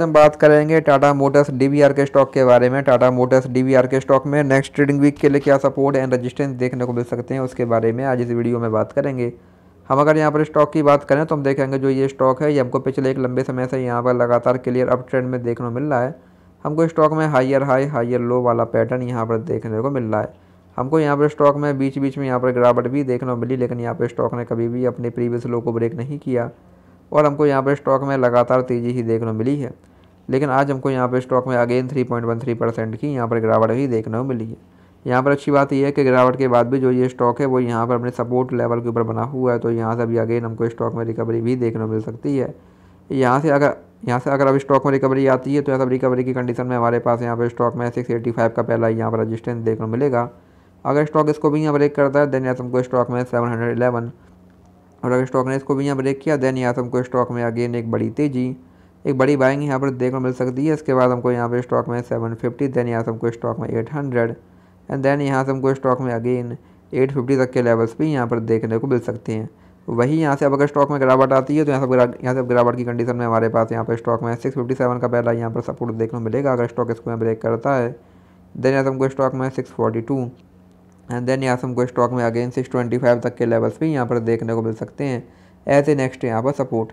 हम बात करेंगे टाटा मोटर्स डीवीआर के स्टॉक के बारे में टाटा मोटर्स डीवीआर के स्टॉक में नेक्स्ट ट्रेडिंग वीक के लिए क्या सपोर्ट एंड रेजिस्टेंस देखने को मिल सकते हैं उसके बारे में आज इस वीडियो में बात करेंगे हम अगर यहाँ पर स्टॉक की बात करें तो हम देखेंगे जो ये स्टॉक है ये हमको पिछले एक लंबे समय से यहाँ पर लगातार क्लियर अप ट्रेंड में देखने को मिल रहा है हमको स्टॉक में हाइयर हाई हाइयर लो वाला पैटर्न यहाँ पर देखने को मिल रहा है हमको यहाँ पर स्टॉक में बीच बीच में यहाँ पर गिरावट भी देखने को मिली लेकिन यहाँ पर स्टॉक ने कभी भी अपने प्रीवियस लो को ब्रेक नहीं किया और हमको यहाँ पर स्टॉक में लगातार तेज़ी ही देखने को मिली है लेकिन आज हमको यहाँ पर स्टॉक में अगेन थ्री परसेंट की यहाँ पर गिरावट भी देखने को मिली है यहाँ पर अच्छी बात यह है कि गिरावट के बाद भी जो ये स्टॉक है वो यहाँ पर अपने सपोर्ट लेवल के ऊपर बना हुआ है तो यहाँ से अभी अगेन हमको स्टॉक में रिकवरी भी देखने को मिल सकती है यहाँ से अगर यहाँ से अगर अब स्टॉक में रिकवरी आती है तो यहाँ सब रिकवरी की कंडीशन में हमारे पास यहाँ पर स्टॉक में सिक्स एटी फाइव का पहला यहाँ पर रजिस्टेंस देखने को मिलेगा अगर स्टॉक इसको भी यहाँ ब्रेक करता है देन यहाँ हमको स्टॉक में सेवन हंड्रेड इलेवन और अगर स्टॉक ने इसको भी यहाँ ब्रेक किया देन यहाँ हमको स्टॉक में अगेन एक बड़ी तेज़ी एक बड़ी बाइंग यहाँ पर देखने को मिल सकती है इसके बाद हमको यहाँ पर स्टॉक में सेवन फिफ्टी देन यहाँ से हमको स्टॉक में एट हंड्रेड एंड देन यहाँ से हमको स्टॉक में अगेन एट फिफ्टी तक के लेवल्स भी यहाँ पर देखने को मिल सकते हैं वही यहाँ से अब अगर स्टॉक में गिरावट आती है तो यहाँ से यहाँ से गिरावट की कंडीशन में हमारे पास यहाँ पर स्टॉक में सिक्स फिफ्टी सेवन का पहला यहाँ पर सपोर्ट देखने को मिलेगा अगर स्टॉक इसको ब्रेक करता है देन यहाँ से हमको स्टॉक में six forty two and then यहाँ से हमको स्टॉक में अगेन सिक्स ट्वेंटी फाइव तक के लेवल्स भी यहाँ पर देखने को मिल सकते हैं ऐसे नेक्स्ट यहाँ पर सपोर्ट